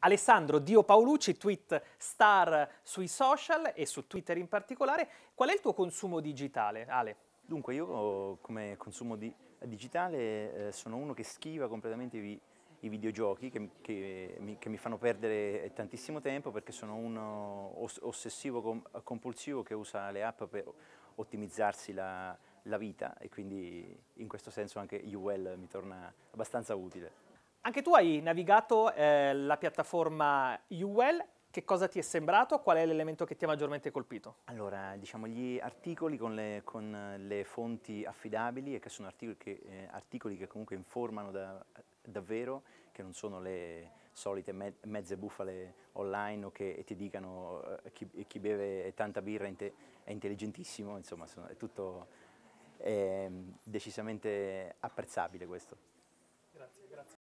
Alessandro Dio Paolucci, tweet star sui social e su Twitter in particolare. Qual è il tuo consumo digitale, Ale? Dunque, io oh, come consumo di digitale eh, sono uno che schiva completamente i, i videogiochi che, che, mi, che, mi, fanno perdere eh, tantissimo tempo perché sono un oss ossessivo com compulsivo che usa le app per ottimizzarsi la, la vita e quindi in questo senso anche UL mi torna abbastanza utile. Anche tu hai navigato eh, la piattaforma UL, che cosa ti è sembrato? Qual è l'elemento che ti ha maggiormente colpito? Allora, diciamo gli articoli con le, con le fonti affidabili e che sono articoli che, eh, articoli che comunque informano da, davvero, che non sono le solite me, mezze bufale online o che ti dicano eh, chi, chi, beve tanta birra è, inte, è intelligentissimo, insomma sono, è tutto eh, decisamente apprezzabile questo. Grazie, grazie.